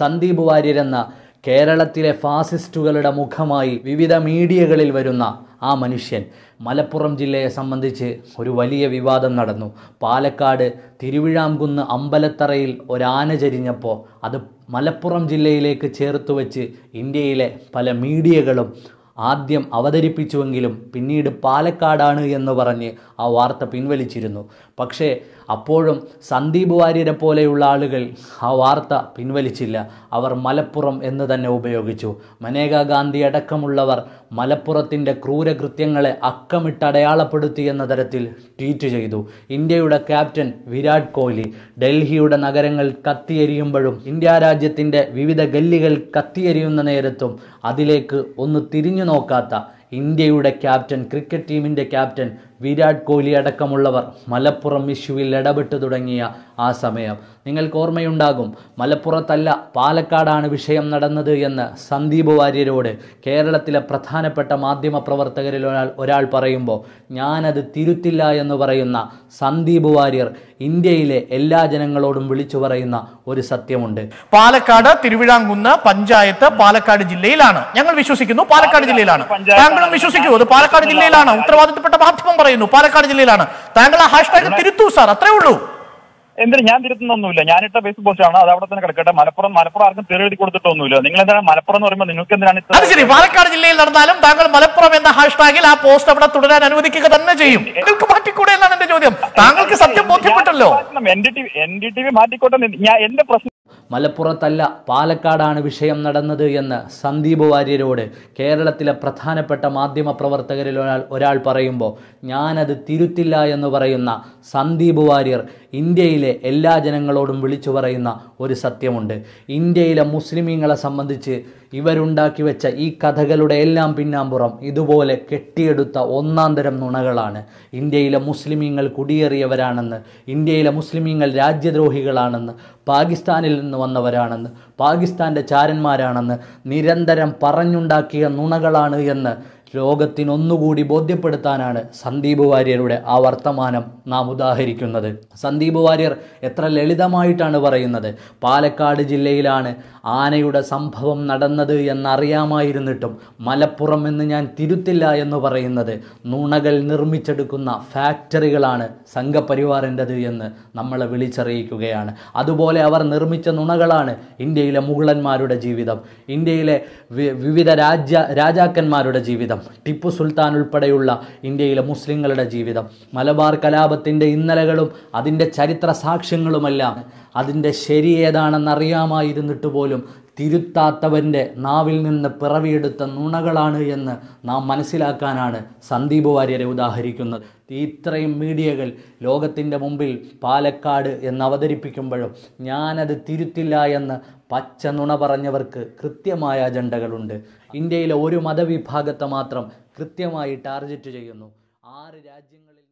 സന്ദീപ് വാര്യർ എന്ന കേരളത്തിലെ ഫാസിസ്റ്റുകളുടെ മുഖമായി വിവിധ മീഡിയകളിൽ വരുന്ന ആ മനുഷ്യൻ മലപ്പുറം ജില്ലയെ സംബന്ധിച്ച് ഒരു വലിയ വിവാദം നടന്നു പാലക്കാട് തിരുവിഴാംകുന്ന് അമ്പലത്തറയിൽ ഒരാന ചരിഞ്ഞപ്പോൾ അത് മലപ്പുറം ജില്ലയിലേക്ക് ചേർത്ത് വെച്ച് ഇന്ത്യയിലെ പല മീഡിയകളും ആദ്യം അവതരിപ്പിച്ചുവെങ്കിലും പിന്നീട് പാലക്കാടാണ് എന്ന് പറഞ്ഞ് ആ വാർത്ത പിൻവലിച്ചിരുന്നു പക്ഷേ അപ്പോഴും സന്ദീപ് വാര്യരെ പോലെയുള്ള ആളുകൾ ആ വാർത്ത പിൻവലിച്ചില്ല അവർ മലപ്പുറം എന്ന് തന്നെ ഉപയോഗിച്ചു മനേകാ ഗാന്ധി അടക്കമുള്ളവർ മലപ്പുറത്തിൻ്റെ ക്രൂരകൃത്യങ്ങളെ അക്കമിട്ട് എന്ന തരത്തിൽ ട്വീറ്റ് ചെയ്തു ഇന്ത്യയുടെ ക്യാപ്റ്റൻ വിരാട് കോഹ്ലി ഡൽഹിയുടെ നഗരങ്ങൾ കത്തിയെരിയുമ്പോഴും ഇന്ത്യ രാജ്യത്തിൻ്റെ വിവിധ ഗല്ലികൾ കത്തിയെരിയുന്ന നേരത്തും അതിലേക്ക് ഒന്ന് തിരിഞ്ഞു നോക്കാത്ത ഇന്ത്യയുടെ ക്യാപ്റ്റൻ ക്രിക്കറ്റ് ടീമിൻ്റെ ക്യാപ്റ്റൻ വിരാട് കോഹ്ലി അടക്കമുള്ളവർ മലപ്പുറം ഇഷ്യൂവിൽ ഇടപെട്ടു തുടങ്ങിയ ആ സമയം നിങ്ങൾക്ക് ഓർമ്മയുണ്ടാകും മലപ്പുറത്തല്ല പാലക്കാടാണ് വിഷയം നടന്നത് എന്ന് സന്ദീപ് വാര്യരോട് കേരളത്തിലെ പ്രധാനപ്പെട്ട മാധ്യമ പ്രവർത്തകരിൽ ഒരാൾ ഒരാൾ പറയുമ്പോൾ ഞാനത് തിരുത്തില്ല എന്ന് പറയുന്ന സന്ദീപ് വാര്യർ ഇന്ത്യയിലെ എല്ലാ ജനങ്ങളോടും വിളിച്ചു പറയുന്ന ഒരു സത്യമുണ്ട് പാലക്കാട് തിരുവിഴാങ്കുന്ന് പഞ്ചായത്ത് പാലക്കാട് ജില്ലയിലാണ് ഞങ്ങൾ വിശ്വസിക്കുന്നു പാലക്കാട് ജില്ലയിലാണ് താങ്കളും വിശ്വസിക്കുന്നു അത് പാലക്കാട് ജില്ലയിലാണ് ഉത്തരവാദിത്തപ്പെട്ട മാധ്യമം പറയുന്നത് പറയുന്നു പാലക്കാട് ജില്ലയിലാണ് താങ്കൾ ആ ഹാഷ്ടാഗ് തിരുത്തൂ സാർ അത്രേ ഉള്ളൂ എന്തിനു ഞാൻ തിരുത്തുന്നൊന്നുമില്ല ഞാനിട്ട ഫേസ്ബുക്ക് പോസ്റ്റാണ് അത് അവിടെ തന്നെ കിടക്കട്ടെ മലപ്പുറം മലപ്പുറം ആർക്കും തിരയെഴുതി കൊടുത്തിട്ടൊന്നുമില്ല നിങ്ങൾ എന്താണ് മലപ്പുറം എന്ന് പറയുമ്പോൾ നിങ്ങൾക്ക് എന്തിനാണ് അത് ശരി പാലക്കാട് ജില്ലയിൽ നടന്നാലും താങ്കൾ മലപ്പുറം എന്ന ഹാഷ്ടാഗിൽ ആ പോസ്റ്റ് അവിടെ തുടരാൻ അനുവദിക്കുക തന്നെ ചെയ്യും നിങ്ങൾക്ക് മാറ്റിക്കൂടെ ചോദ്യം താങ്കൾക്ക് സത്യം ബോധ്യപ്പെട്ടല്ലോ പ്രശ്നം മലപ്പുറത്തല്ല പാലക്കാടാണ് വിഷയം നടന്നത് എന്ന് സന്ദീപ് വാര്യരോട് കേരളത്തിലെ പ്രധാനപ്പെട്ട മാധ്യമ പ്രവർത്തകരിൽ ഒരാൾ ഒരാൾ പറയുമ്പോൾ ഞാനത് തിരുത്തില്ല എന്ന് പറയുന്ന സന്ദീപ് വാര്യർ ഇന്ത്യയിലെ എല്ലാ ജനങ്ങളോടും വിളിച്ചു പറയുന്ന ഒരു സത്യമുണ്ട് ഇന്ത്യയിലെ മുസ്ലിമീങ്ങളെ സംബന്ധിച്ച് ഇവരുണ്ടാക്കി വെച്ച ഈ കഥകളുടെ എല്ലാം പിന്നാമ്പുറം ഇതുപോലെ കെട്ടിയെടുത്ത തരം നുണകളാണ് ഇന്ത്യയിലെ മുസ്ലിമീങ്ങൾ കുടിയേറിയവരാണെന്ന് ഇന്ത്യയിലെ മുസ്ലിമീങ്ങൾ രാജ്യദ്രോഹികളാണെന്ന് പാകിസ്ഥാനിൽ നിന്ന് വന്നവരാണെന്ന് പാകിസ്ഥാൻ്റെ ചാരന്മാരാണെന്ന് നിരന്തരം പറഞ്ഞുണ്ടാക്കിയ നുണകളാണ് എന്ന് ലോകത്തിനൊന്നുകൂടി ബോധ്യപ്പെടുത്താനാണ് സന്ദീപ് വാര്യരുടെ ആ വർത്തമാനം നാം ഉദാഹരിക്കുന്നത് സന്ദീപ് വാര്യർ എത്ര ലളിതമായിട്ടാണ് പറയുന്നത് പാലക്കാട് ജില്ലയിലാണ് ആനയുടെ സംഭവം നടന്നത് എന്നറിയാമായിരുന്നിട്ടും മലപ്പുറം എന്ന് ഞാൻ തിരുത്തില്ല എന്ന് പറയുന്നത് നുണകൾ നിർമ്മിച്ചെടുക്കുന്ന ഫാക്ടറികളാണ് സംഘപരിവാറിൻ്റെത് എന്ന് നമ്മളെ വിളിച്ചറിയിക്കുകയാണ് അതുപോലെ അവർ നിർമ്മിച്ച നുണകളാണ് ഇന്ത്യയിലെ മുഗളന്മാരുടെ ജീവിതം ഇന്ത്യയിലെ വിവിധ രാജ്യ രാജാക്കന്മാരുടെ ജീവിതം ടിപ്പു സുൽത്താൻ ഉൾപ്പെടെയുള്ള ഇന്ത്യയിലെ മുസ്ലിങ്ങളുടെ ജീവിതം മലബാർ കലാപത്തിൻ്റെ ഇന്നലകളും അതിൻ്റെ ചരിത്ര സാക്ഷ്യങ്ങളുമെല്ലാം അതിൻ്റെ ശരി ഏതാണെന്നറിയാമായിരുന്നിട്ട് പോലും തിരുത്താത്തവൻ്റെ നാവിൽ നിന്ന് പിറവിയെടുത്ത നുണകളാണ് എന്ന് നാം മനസ്സിലാക്കാനാണ് സന്ദീപ് വാര്യരെ ഉദാഹരിക്കുന്നത് ഇത്രയും മീഡിയകൾ ലോകത്തിൻ്റെ മുമ്പിൽ പാലക്കാട് എന്ന് അവതരിപ്പിക്കുമ്പോഴും ഞാനത് തിരുത്തില്ല എന്ന് പച്ച നുണ പറഞ്ഞവർക്ക് കൃത്യമായ അജണ്ടകളുണ്ട് ഇന്ത്യയിലെ ഒരു മതവിഭാഗത്തെ മാത്രം കൃത്യമായി ടാർഗറ്റ് ചെയ്യുന്നു ആറ് രാജ്യങ്ങളിൽ